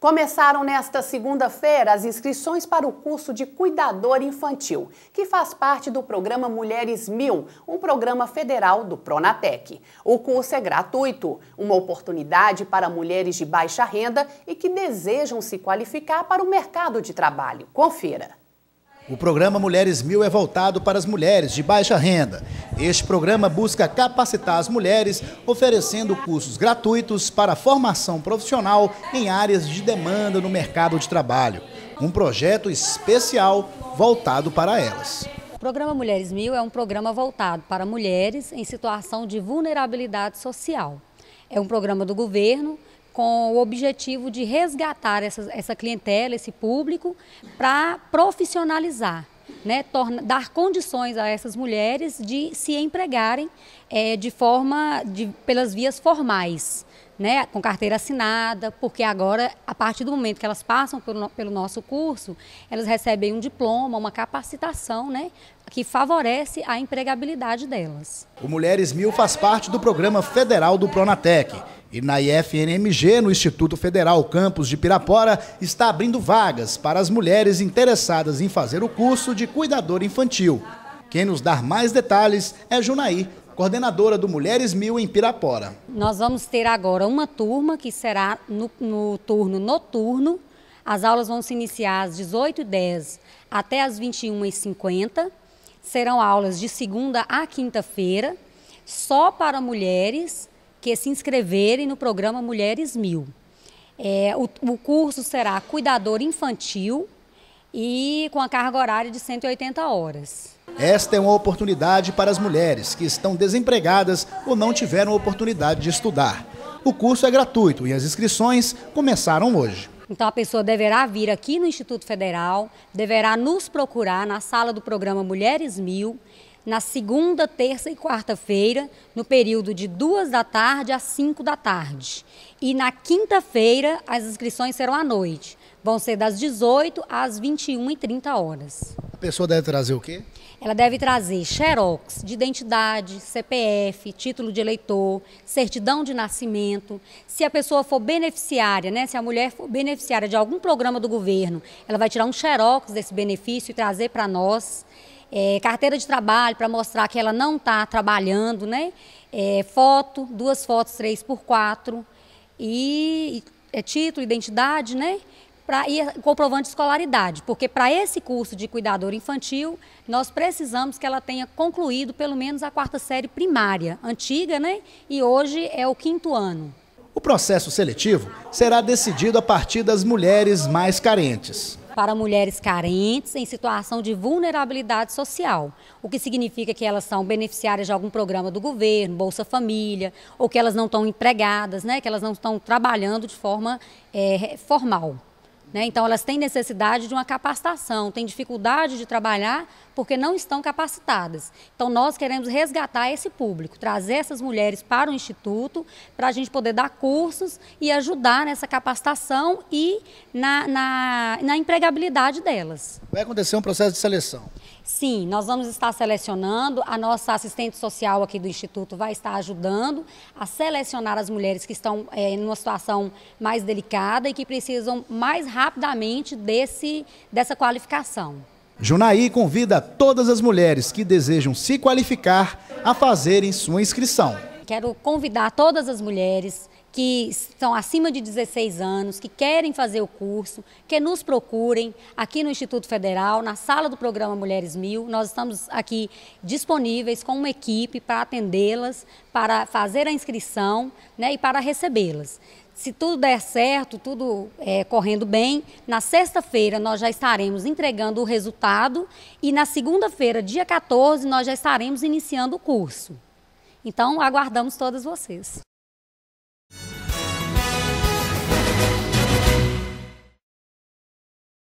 Começaram nesta segunda-feira as inscrições para o curso de cuidador infantil, que faz parte do programa Mulheres Mil, um programa federal do Pronatec. O curso é gratuito, uma oportunidade para mulheres de baixa renda e que desejam se qualificar para o mercado de trabalho. Confira. O programa Mulheres Mil é voltado para as mulheres de baixa renda. Este programa busca capacitar as mulheres, oferecendo cursos gratuitos para formação profissional em áreas de demanda no mercado de trabalho. Um projeto especial voltado para elas. O programa Mulheres Mil é um programa voltado para mulheres em situação de vulnerabilidade social. É um programa do governo com o objetivo de resgatar essa, essa clientela, esse público, para profissionalizar, né, torna, dar condições a essas mulheres de se empregarem é, de forma, de, pelas vias formais. Né, com carteira assinada, porque agora, a partir do momento que elas passam pelo, pelo nosso curso, elas recebem um diploma, uma capacitação, né, que favorece a empregabilidade delas. O Mulheres Mil faz parte do programa federal do Pronatec e na IFNMG, no Instituto Federal Campus de Pirapora, está abrindo vagas para as mulheres interessadas em fazer o curso de cuidador infantil. Quem nos dar mais detalhes é Junaí, coordenadora do Mulheres Mil em Pirapora. Nós vamos ter agora uma turma que será no, no turno noturno. As aulas vão se iniciar às 18h10 até às 21h50. Serão aulas de segunda a quinta-feira, só para mulheres que se inscreverem no programa Mulheres Mil. É, o, o curso será cuidador infantil e com a carga horária de 180 horas. Esta é uma oportunidade para as mulheres que estão desempregadas ou não tiveram oportunidade de estudar. O curso é gratuito e as inscrições começaram hoje. Então a pessoa deverá vir aqui no Instituto Federal, deverá nos procurar na sala do programa Mulheres Mil na segunda, terça e quarta-feira, no período de duas da tarde às cinco da tarde. E na quinta-feira, as inscrições serão à noite. Vão ser das 18 às 21h30 horas. A pessoa deve trazer o quê? Ela deve trazer xerox de identidade, CPF, título de eleitor, certidão de nascimento. Se a pessoa for beneficiária, né, se a mulher for beneficiária de algum programa do governo, ela vai tirar um xerox desse benefício e trazer para nós é, carteira de trabalho para mostrar que ela não está trabalhando, né? É, foto, duas fotos, três por quatro, e, e é, título, identidade, né? Pra, e comprovante de escolaridade, porque para esse curso de cuidador infantil, nós precisamos que ela tenha concluído pelo menos a quarta série primária, antiga, né? E hoje é o quinto ano. O processo seletivo será decidido a partir das mulheres mais carentes para mulheres carentes em situação de vulnerabilidade social, o que significa que elas são beneficiárias de algum programa do governo, Bolsa Família, ou que elas não estão empregadas, né, que elas não estão trabalhando de forma é, formal. Né? Então, elas têm necessidade de uma capacitação, têm dificuldade de trabalhar porque não estão capacitadas. Então, nós queremos resgatar esse público, trazer essas mulheres para o Instituto, para a gente poder dar cursos e ajudar nessa capacitação e na, na, na empregabilidade delas. Vai acontecer um processo de seleção. Sim, nós vamos estar selecionando, a nossa assistente social aqui do Instituto vai estar ajudando a selecionar as mulheres que estão é, em uma situação mais delicada e que precisam mais rapidamente desse, dessa qualificação. Junaí convida todas as mulheres que desejam se qualificar a fazerem sua inscrição. Quero convidar todas as mulheres que estão acima de 16 anos, que querem fazer o curso, que nos procurem aqui no Instituto Federal, na sala do programa Mulheres Mil. Nós estamos aqui disponíveis com uma equipe para atendê-las, para fazer a inscrição né, e para recebê-las. Se tudo der certo, tudo é, correndo bem, na sexta-feira nós já estaremos entregando o resultado e na segunda-feira, dia 14, nós já estaremos iniciando o curso. Então, aguardamos todas vocês.